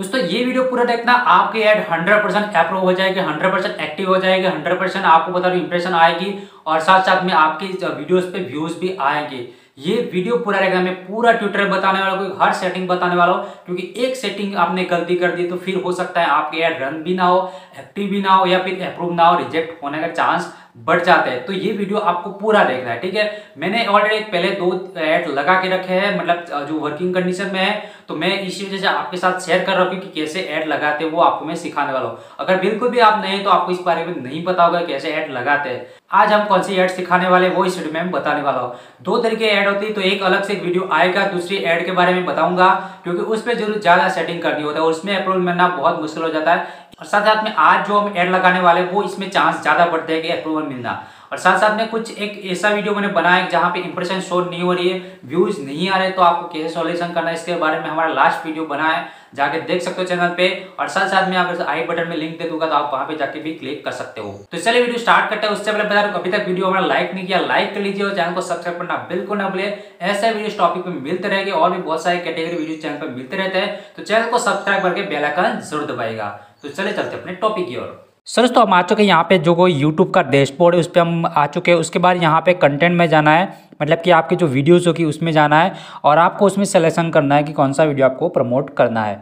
दोस्तों ये वीडियो पूरा देखना आपके ऐड 100 परसेंट अप्रूव हो जाएगी 100 परसेंट एक्टिव हो जाएगी 100 परसेंट आपको बता रही इंप्रेशन आएगी और साथ साथ में आपके वीडियोस पे व्यूज भी आएंगे ये वीडियो पूरा रहेगा मैं पूरा ट्विटर बताने वाला हूँ हर सेटिंग बताने वाला हूँ क्योंकि एक सेटिंग आपने गलती कर दी तो फिर हो सकता है आपके ऐड रन भी ना हो एक्टिव भी ना हो या फिर अप्रूव ना हो रिजेक्ट होने का चांस बढ़ जाते हैं तो ये वीडियो आपको पूरा देखना है ठीक है मैंने ऑलरेडी पहले दो ऐड लगा के रखे हैं मतलब जो वर्किंग कंडीशन में है तो मैं इसी वजह से आपके साथ शेयर कर रहा हूँ कि कैसे ऐड लगाते हैं वो आपको मैं सिखाने वाला हूँ अगर बिल्कुल भी आप नए तो आपको इस बारे में नहीं पता होगा कैसे ऐड लगाते हैं आज हम कौन सी ऐड सिखाने वाले वो इस वीडियो में बताने वाला हूँ दो तरीके ऐड होती है तो एक अलग से एक वीडियो आएगा दूसरी ऐड के बारे में बताऊंगा क्योंकि उस पर जरूर ज़्यादा सेटिंग करनी होता है और उसमें अप्रूवल मिलना बहुत मुश्किल हो जाता है और साथ साथ में आज जो हम एड लगाने वाले वो इसमें चांस ज़्यादा बढ़ते हैं कि अप्रूवल मिलना और साथ साथ में कुछ एक ऐसा वीडियो मैंने बनाया है जहाँ पे इंप्रेशन शो नहीं हो रही है व्यूज़ नहीं आ रहे तो आपको कैसे सॉल्यूशन करना है इसके बारे में हमारा लास्ट वीडियो बना है जाके देख सकते हो चैनल पे और साथ साथ में अगर आई बटन में लिंक दे दूंगा तो आप वहाँ पे जाके भी क्लिक कर सकते हो तो चलिए वीडियो स्टार्ट करते हैं उससे पहले बता अभी तक वीडियो हमारा लाइक नहीं किया लाइक कर लीजिए और चैनल को सब्सक्राइब करना बिल्कुल ना भूले ऐसे वीडियो टॉपिक पे मिलते रहेगी और भी बहुत सारे कैटेगरी वीडियो चैनल पर मिलते रहते हैं तो चैनल को सब्सक्राइब करके बेलाइकन जरूर दबाएगा तो चले चलते अपने टॉपिक की ओर सर तो हम आ चुके हैं यहाँ पे जो कोई यूट्यूब का डैशबोर्ड है उस पर हम आ चुके हैं उसके बाद यहाँ पे कंटेंट में जाना है मतलब कि आपकी जो वीडियोज़ होगी उसमें जाना है और आपको उसमें सेलेक्शन करना है कि कौन सा वीडियो आपको प्रमोट करना है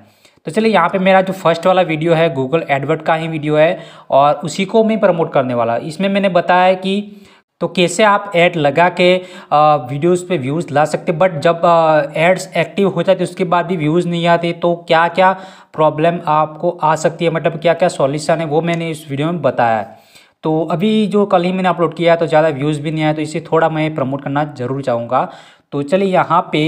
तो चलिए यहाँ पे मेरा जो फर्स्ट वाला वीडियो है गूगल एडवर्ड का ही वीडियो है और उसी को मैं प्रमोट करने वाला इसमें मैंने बताया कि तो कैसे आप ऐड लगा के वीडियोस पे व्यूज़ ला सकते बट जब एड्स एक्टिव हो जाते उसके बाद भी व्यूज़ नहीं आते तो क्या क्या प्रॉब्लम आपको आ सकती है मतलब क्या क्या सॉल्यूशन है वो मैंने इस वीडियो में बताया है तो अभी जो कल ही मैंने अपलोड किया है तो ज़्यादा व्यूज़ भी नहीं आया तो इसे थोड़ा मैं प्रमोट करना ज़रूर चाहूँगा तो चलिए यहाँ पे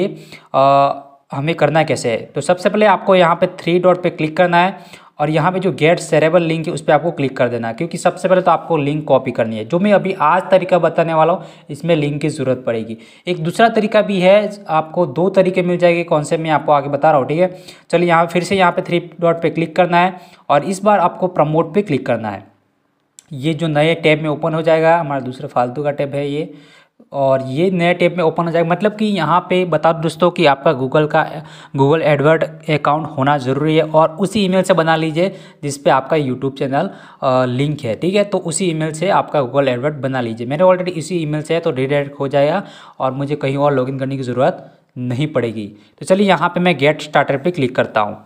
आ, हमें करना है कैसे है तो सबसे पहले आपको यहाँ पे थ्री डॉट पे क्लिक करना है और यहाँ पे जो गेट सेरेबल लिंक है उस पर आपको क्लिक कर देना है क्योंकि सबसे पहले तो आपको लिंक कॉपी करनी है जो मैं अभी आज तरीका बताने वाला हूँ इसमें लिंक की ज़रूरत पड़ेगी एक दूसरा तरीका भी है आपको दो तरीके मिल जाएंगे कौन से मैं आपको आगे बता रहा हूँ ठीक है चलिए यहाँ फिर से यहाँ पर थ्री डॉट पर क्लिक करना है और इस बार आपको प्रमोट पर क्लिक करना है ये जो नए टैब में ओपन हो जाएगा हमारा दूसरा फालतू का टैब है ये और ये नए टैब में ओपन हो जाएगा मतलब कि यहाँ पे बता दो दोस्तों कि आपका गूगल का गूगल एडवर्ड अकाउंट होना ज़रूरी है और उसी ईमेल से बना लीजिए जिस पे आपका यूट्यूब चैनल लिंक है ठीक है तो उसी ईमेल से आपका गूगल एडवर्ड बना लीजिए मेरे ऑलरेडी इसी ईमेल से है तो रिडायरेक्ट हो जाएगा और मुझे कहीं और लॉगिन करने की ज़रूरत नहीं पड़ेगी तो चलिए यहाँ पर मैं गेट स्टार्टर पर क्लिक करता हूँ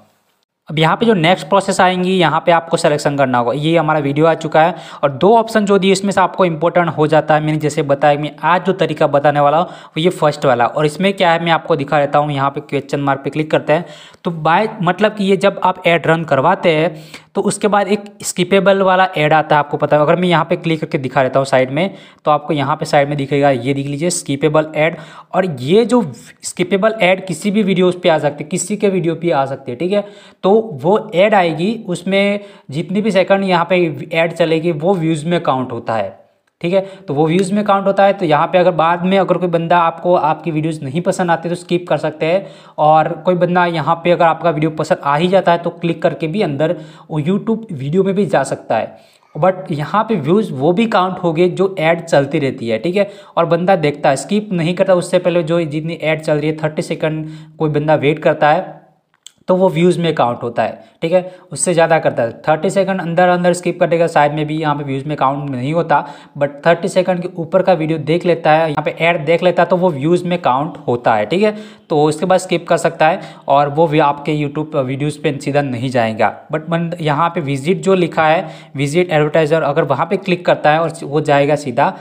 अब यहाँ पे जो नेक्स्ट प्रोसेस आएंगी यहाँ पे आपको सिलेक्शन करना होगा ये हमारा वीडियो आ चुका है और दो ऑप्शन जो दिए इसमें से आपको इंपॉर्टेंट हो जाता है मैंने जैसे बताया मैं आज जो तरीका बताने वाला हूँ वो ये फर्स्ट वाला और इसमें क्या है मैं आपको दिखा देता हूँ यहाँ पे क्वेश्चन मार्क पे क्लिक करते हैं तो बाय मतलब कि ये जब आप एड रन करवाते हैं तो उसके बाद एक स्किपेबल वाला ऐड आता है आपको पता है अगर मैं यहाँ पे क्लिक करके दिखा देता हूँ साइड में तो आपको यहाँ पे साइड में दिखेगा ये दिख लीजिए स्किपेबल ऐड और ये जो स्किपेबल ऐड किसी भी वीडियोज़ पे आ सकते किसी के वीडियो पे आ सकते हैं ठीक है तो वो ऐड आएगी उसमें जितनी भी सेकंड यहाँ पर ऐड चलेगी वो व्यूज़ में काउंट होता है ठीक है तो वो व्यूज़ में काउंट होता है तो यहाँ पे अगर बाद में अगर कोई बंदा आपको आपकी वीडियोस नहीं पसंद आते तो स्किप कर सकते हैं और कोई बंदा यहाँ पे अगर आपका वीडियो पसंद आ ही जाता है तो क्लिक करके भी अंदर वो यूट्यूब वीडियो में भी जा सकता है बट यहाँ पे व्यूज़ वो भी काउंट हो गए जो ऐड चलती रहती है ठीक है और बंदा देखता है स्किप नहीं करता उससे पहले जो जितनी ऐड चल रही है थर्टी सेकेंड कोई बंदा वेट करता है तो वो व्यूज़ में काउंट होता है ठीक है उससे ज़्यादा करता है थर्टी सेकंड अंदर अंदर स्किप कर देगा शायद में भी यहाँ पे व्यूज़ में काउंट नहीं होता बट थर्टी सेकंड के ऊपर का वीडियो देख लेता है यहाँ पे ऐड देख लेता है तो वो व्यूज़ में काउंट होता है ठीक है तो उसके बाद स्किप कर सकता है और वो भी आपके यूट्यूब वीडियोज़ पर सीधा नहीं जाएगा बट मन यहाँ पर विजिट जो लिखा है विजिट एडवर्टाइज़र अगर वहाँ पर क्लिक करता है और वो जाएगा सीधा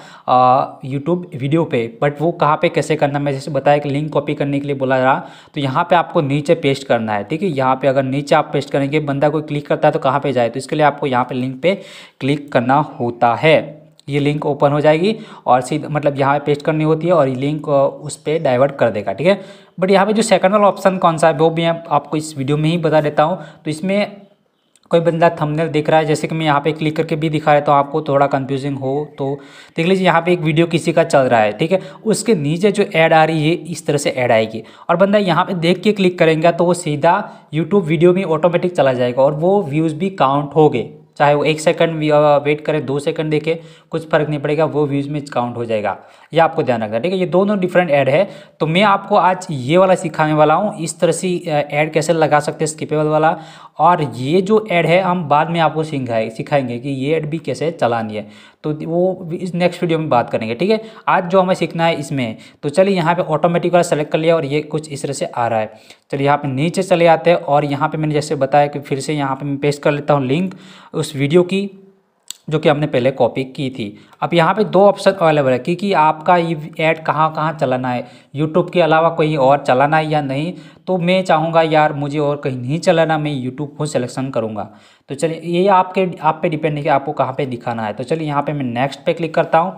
यूट्यूब वीडियो पर बट वो कहाँ पर कैसे करना मैं जैसे बताया कि लिंक कॉपी करने के लिए बोला रहा तो यहाँ पर आपको नीचे पेस्ट करना है ठीक है यहाँ पे अगर नीचे आप पेस्ट करेंगे बंदा कोई क्लिक करता है तो कहाँ पे जाए तो इसके लिए आपको यहाँ पे लिंक पे क्लिक करना होता है ये लिंक ओपन हो जाएगी और सीधा मतलब यहाँ पे पेस्ट करनी होती है और ये लिंक उस पर डाइवर्ट कर देगा ठीक है बट यहाँ पे जो सेकंड वाला ऑप्शन कौन सा है वो भी आपको इस वीडियो में ही बता देता हूँ तो इसमें कोई बंदा थंबनेल देख रहा है जैसे कि मैं यहाँ पे क्लिक करके भी दिखा है तो आपको थोड़ा कंफ्यूजिंग हो तो देख लीजिए यहाँ पे एक वीडियो किसी का चल रहा है ठीक है उसके नीचे जो ऐड आ रही है इस तरह से ऐड आएगी और बंदा यहाँ पे देख के क्लिक करेंगे तो वो सीधा यूट्यूब वीडियो में ऑटोमेटिक चला जाएगा और वो व्यूज़ भी काउंट हो गए चाहे वो एक सेकंड वेट करें दो सेकंड देखें कुछ फर्क नहीं पड़ेगा वो व्यूज़ में काउंट हो जाएगा ये आपको ध्यान रखना ठीक है ये दोनों डिफरेंट ऐड है तो मैं आपको आज ये वाला सिखाने वाला हूँ इस तरह से ऐड कैसे लगा सकते हैं स्किपेबल वाला और ये जो ऐड है हम बाद में आपको सिखाए सिखाएंगे कि ये ऐड भी कैसे चलानी है तो वो इस नेक्स्ट वीडियो में बात करेंगे ठीक है आज जो हमें सीखना है इसमें तो चलिए यहाँ पे ऑटोमेटिक वाला सेलेक्ट कर लिया और ये कुछ इस तरह से आ रहा है चलिए यहाँ पे नीचे चले आते हैं और यहाँ पे मैंने जैसे बताया कि फिर से यहाँ पे मैं पेस्ट कर लेता हूँ लिंक उस वीडियो की जो कि हमने पहले कॉपी की थी अब यहाँ पे दो ऑप्शन अवेलेबल है क्योंकि आपका ये ऐड कहाँ कहाँ चलाना है यूट्यूब के अलावा कहीं और चलाना है या नहीं तो मैं चाहूँगा यार मुझे और कहीं नहीं चलाना मैं यूट्यूब को सिलेक्शन करूँगा तो चलिए ये आपके आप पे डिपेंड है कि आपको कहाँ पे दिखाना है तो चलिए यहाँ पे मैं नेक्स्ट पे क्लिक करता हूँ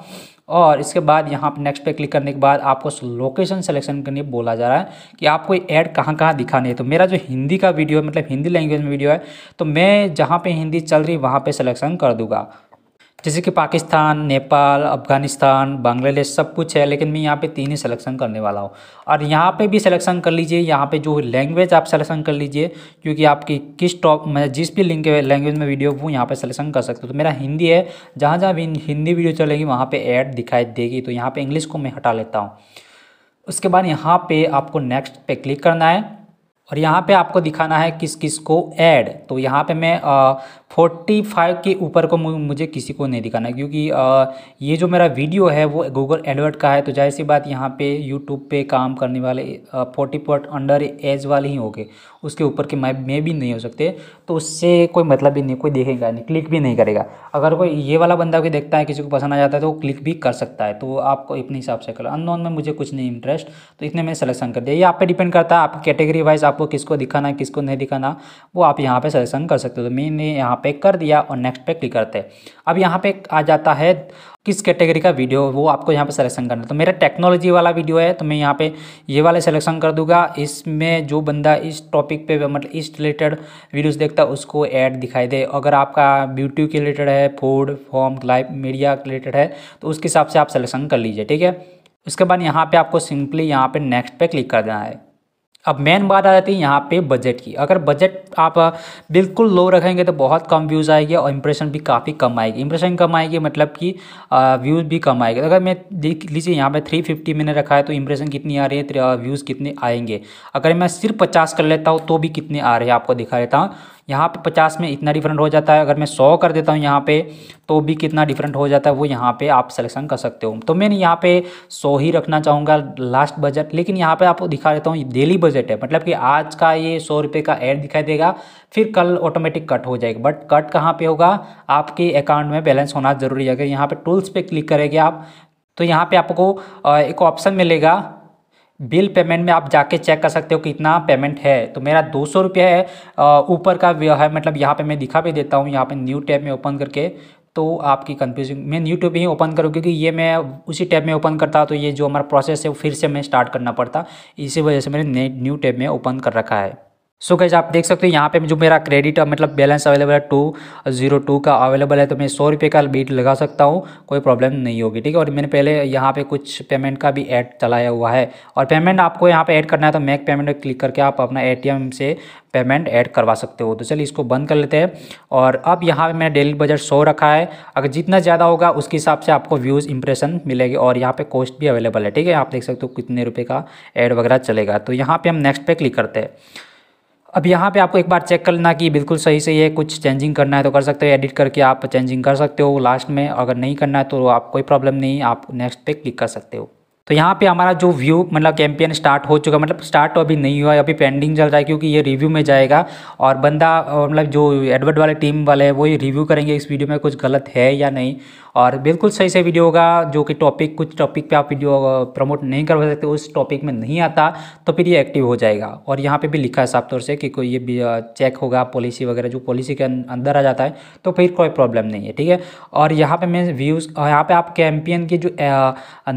और इसके बाद यहाँ पर नेक्स्ट पे क्लिक करने के बाद आपको लोकेशन सेलेक्शन के लिए बोला जा रहा है कि आपको ऐड कहाँ कहाँ दिखानी है तो मेरा जो हिंदी का वीडियो है मतलब हिंदी लैंग्वेज में वीडियो है तो मैं जहाँ पर हिंदी चल रही वहाँ पर सिलेक्शन कर दूँगा जैसे कि पाकिस्तान नेपाल अफगानिस्तान बांग्लादेश सब कुछ है लेकिन मैं यहाँ पे तीन ही सिलेक्शन करने वाला हूँ और यहाँ पे भी सिलेक्शन कर लीजिए यहाँ पे जो लैंग्वेज आप सिलेक्शन कर लीजिए क्योंकि आपकी किस टॉप मैं जिस भी लिंक लैंग्वेज में वीडियो वो यहाँ पे सिलेक्शन कर सकते हो तो मेरा हिंदी है जहाँ जहाँ भी हिंदी वीडियो चलेगी वहाँ पर ऐड दिखाई देगी तो यहाँ पर इंग्लिश को मैं हटा लेता हूँ उसके बाद यहाँ पर आपको नेक्स्ट पे क्लिक करना है और यहाँ पे आपको दिखाना है किस किस को ऐड तो यहाँ पे मैं फोर्टी फाइव के ऊपर को मुझे किसी को नहीं दिखाना क्योंकि ये जो मेरा वीडियो है वो गूगल एडवर्ट का है तो जाहिर सी बात यहाँ पे यूट्यूब पे काम करने वाले फोर्टी पॉइंट अंडर एज वाले ही होंगे उसके ऊपर के मैं भी नहीं हो सकते तो उससे कोई मतलब भी नहीं कोई देखेगा नहीं क्लिक भी नहीं करेगा अगर कोई ये वाला बंदा भी देखता है किसी को पसंद आ जाता है तो वो क्लिक भी कर सकता है तो आपको अपने हिसाब से कर अननोन में मुझे कुछ नहीं इंटरेस्ट तो इतने मैंने सलेक्शन कर दिया ये आप पर डिपेंड करता है आपकी कैटेगरी वाइज आपको किसको दिखाना है किसको नहीं दिखाना वो आप यहाँ पर सलेक्शन कर सकते हो तो मैंने यहाँ पे कर दिया और नेक्स्ट पे क्लिक करते हैं अब यहाँ पे आ जाता है किस कैटेगरी का वीडियो वो आपको यहाँ पे सिलेक्शन करना तो मेरा टेक्नोलॉजी वाला वीडियो है तो मैं यहाँ पे ये वाला सिलेक्शन कर दूंगा इसमें जो बंदा इस टॉपिक पे मतलब इस रिलेटेड वीडियोस देखता है उसको ऐड दिखाई दे अगर आपका ब्यूटी के रिलेटेड है फूड फॉर्म लाइव मीडिया के रिलेटेड है तो उसके हिसाब से आप सिलेक्शन कर लीजिए ठीक है उसके बाद यहाँ पर आपको सिंपली यहाँ पर नेक्स्ट पर क्लिक कर देना है अब मेन बात आ जाती है यहाँ पे बजट की अगर बजट आप बिल्कुल लो रखेंगे तो बहुत कम व्यूज़ आएगी और इंप्रेशन भी काफ़ी कम आएगी इंप्रेशन कम आएगी मतलब कि व्यूज़ भी कम आएगी अगर मैं देख लीजिए यहाँ पे 350 मैंने रखा है तो इंप्रेशन कितनी आ रही है व्यूज़ कितने आएंगे अगर मैं सिर्फ पचास कर लेता हूँ तो भी कितने आ रहे हैं आपको दिखा देता हूँ यहाँ पे पचास में इतना डिफरेंट हो जाता है अगर मैं सौ कर देता हूँ यहाँ पे तो भी कितना डिफरेंट हो जाता है वो यहाँ पे आप सिलेक्शन कर सकते हो तो मैं यहाँ पे सौ ही रखना चाहूँगा लास्ट बजट लेकिन यहाँ पे आपको दिखा देता हूँ डेली बजट है मतलब कि आज का ये सौ रुपये का एड दिखाई देगा फिर कल ऑटोमेटिक कट हो जाएगा बट कट कहाँ पर होगा आपके अकाउंट में बैलेंस होना ज़रूरी है अगर यहाँ पर टूल्स पर क्लिक करेंगे आप तो यहाँ पे आपको एक ऑप्शन मिलेगा बिल पेमेंट में आप जाके चेक कर सकते हो कि इतना पेमेंट है तो मेरा दो सौ रुपये है ऊपर का है मतलब यहाँ पे मैं दिखा भी देता हूँ यहाँ पे न्यू टैब में ओपन करके तो आपकी कंफ्यूजिंग मैं न्यू टैब ही ओपन करूँ क्योंकि ये मैं उसी टैब में ओपन करता तो ये जो हमारा प्रोसेस है वो फिर से मैं स्टार्ट करना पड़ता इसी वजह से मैंने न्यू टैब में ओपन कर रखा है सो so गैज आप देख सकते हो यहाँ पे जो मेरा क्रेडिट मतलब बैलेंस अवेलेबल है टू जीरो टू का अवेलेबल है तो मैं सौ रुपये का बीट लगा सकता हूँ कोई प्रॉब्लम नहीं होगी ठीक है और मैंने पहले यहाँ पे कुछ पेमेंट का भी ऐड चलाया हुआ है और पेमेंट आपको यहाँ पे ऐड करना है तो मैक पेमेंट पर क्लिक करके आप अपना ए से पेमेंट ऐड करवा सकते हो तो चलिए इसको बंद कर लेते हैं और अब यहाँ पर मैंने डेली बजट सौ रखा है अगर जितना ज़्यादा होगा उसके हिसाब से आपको व्यूज़ इंप्रेशन मिलेगी और यहाँ पर कॉस्ट भी अवेलेबल है ठीक है आप देख सकते हो कितने रुपये का एड वगैरह चलेगा तो यहाँ पर हम नेक्स्ट पे क्लिक करते हैं अब यहाँ पे आपको एक बार चेक कर लेना कि बिल्कुल सही से ये कुछ चेंजिंग करना है तो कर सकते हो एडिट करके आप चेंजिंग कर सकते हो लास्ट में अगर नहीं करना है तो आप कोई प्रॉब्लम नहीं आप नेक्स्ट पे क्लिक कर सकते हो तो यहाँ पे हमारा जो व्यू मतलब कैंपेन स्टार्ट हो चुका मतलब स्टार्ट तो अभी नहीं हुआ है अभी पेंडिंग चल रहा है क्योंकि ये रिव्यू में जाएगा और बंदा मतलब जो एडवर्ड वाले टीम वाले वो ये रिव्यू करेंगे इस वीडियो में कुछ गलत है या नहीं और बिल्कुल सही से वीडियो होगा जो कि टॉपिक कुछ टॉपिक पे आप वीडियो प्रमोट नहीं करवा सकते उस टॉपिक में नहीं आता तो फिर ये एक्टिव हो जाएगा और यहाँ पर भी लिखा है साफ तौर से कि कोई ये चेक होगा पॉलिसी वगैरह जो पॉलिसी के अं-, अंदर आ जाता है तो फिर कोई प्रॉब्लम नहीं है ठीक है और यहाँ पर मैं व्यूज़ यहाँ पर आप कैंपियन की जो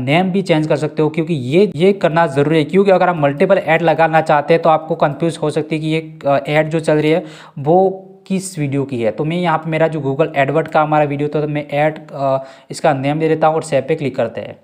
नेम भी चेंज कर सकते हो क्योंकि ये ये करना ज़रूरी है क्योंकि अगर आप मल्टीपल ऐड लगाना चाहते हैं तो आपको कंफ्यूज हो सकती है कि ये ऐड जो चल रही है वो किस वीडियो की है तो मैं यहाँ पे मेरा जो गूगल एडवर्ड का हमारा वीडियो था तो मैं ऐड इसका नेम दे देता हूँ और सेव पे क्लिक करते हैं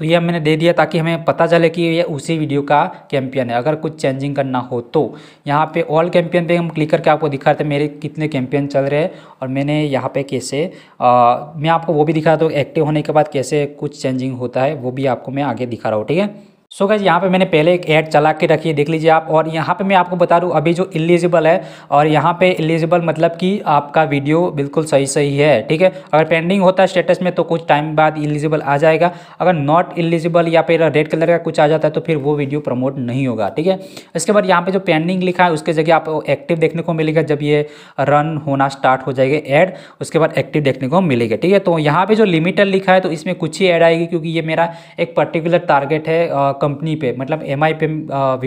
तो ये मैंने दे दिया ताकि हमें पता चले कि ये उसी वीडियो का कैंपियन है अगर कुछ चेंजिंग करना हो तो यहाँ पे ऑल कैंपियन पे हम क्लिक करके आपको दिखा रहे मेरे कितने कैंपियन चल रहे हैं और मैंने यहाँ पे कैसे आ, मैं आपको वो भी दिखा रहा था एक्टिव होने के बाद कैसे कुछ चेंजिंग होता है वो भी आपको मैं आगे दिखा रहा हूँ ठीक है सो गाइज यहाँ पे मैंने पहले एक ऐड चला के रखी है देख लीजिए आप और यहाँ पे मैं आपको बता दूँ अभी जो एलिजिबल है और यहाँ पे एलिजिबल मतलब कि आपका वीडियो बिल्कुल सही सही है ठीक है अगर पेंडिंग होता है स्टेटस में तो कुछ टाइम बाद एलिजिबल आ जाएगा अगर नॉट एलिजिबल या फिर रेड कलर का कुछ आ जाता है तो फिर वो वीडियो प्रमोट नहीं होगा ठीक है इसके बाद यहाँ पर जो पेंडिंग लिखा है उसके जगह आपको एक्टिव देखने को मिलेगा जब ये रन होना स्टार्ट हो जाएगा ऐड उसके बाद एक्टिव देखने को मिलेगा ठीक है तो यहाँ पर जो लिमिटर लिखा है तो इसमें कुछ ही ऐड आएगी क्योंकि ये मेरा एक पर्टिकुलर टारगेट है कंपनी पे मतलब एम पे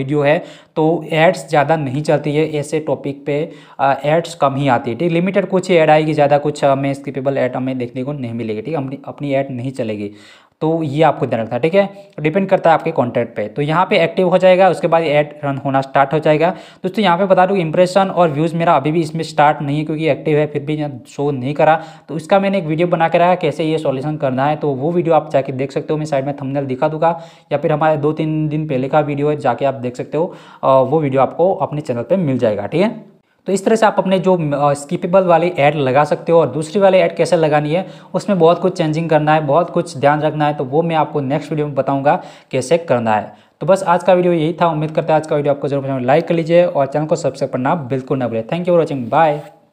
वीडियो है तो एड्स ज़्यादा नहीं चलती है ऐसे टॉपिक पे एड्स कम ही आती है ठीक लिमिटेड कुछ ऐड आएगी ज़्यादा कुछ हमें स्किपेबल ऐड हमें देखने को नहीं मिलेगी ठीक अपनी अपनी ऐड नहीं चलेगी तो ये आपको ध्यान रखना ठीक है डिपेंड करता है आपके कॉन्टैक्ट पे तो यहाँ पे एक्टिव हो जाएगा उसके बाद ऐड रन होना स्टार्ट हो जाएगा दोस्तों तो यहाँ पे बता दूँ इंप्रेशन और व्यूज़ मेरा अभी भी इसमें स्टार्ट नहीं है क्योंकि एक्टिव है फिर भी शो नहीं करा तो इसका मैंने एक वीडियो बना के है कैसे ये सॉल्यूशन करना है तो वो वीडियो आप जाके देख सकते हो मैं साइड में थमनल दिखा दूंगा या फिर हमारे दो तीन दिन पहले का वीडियो है जाके आप देख सकते हो वो वीडियो आपको अपने चैनल पर मिल जाएगा ठीक है तो इस तरह से आप अपने जो स्किपेबल वाली ऐड लगा सकते हो और दूसरी वाली ऐड कैसे लगानी है उसमें बहुत कुछ चेंजिंग करना है बहुत कुछ ध्यान रखना है तो वो मैं आपको नेक्स्ट वीडियो में बताऊंगा कैसे करना है तो बस आज का वीडियो यही था उम्मीद करते हैं आज का वीडियो आपको जरूर लाइक कर लीजिए और चैनल को सब्सक्राइब करना बिल्कुल न भूलें thank you for watching bye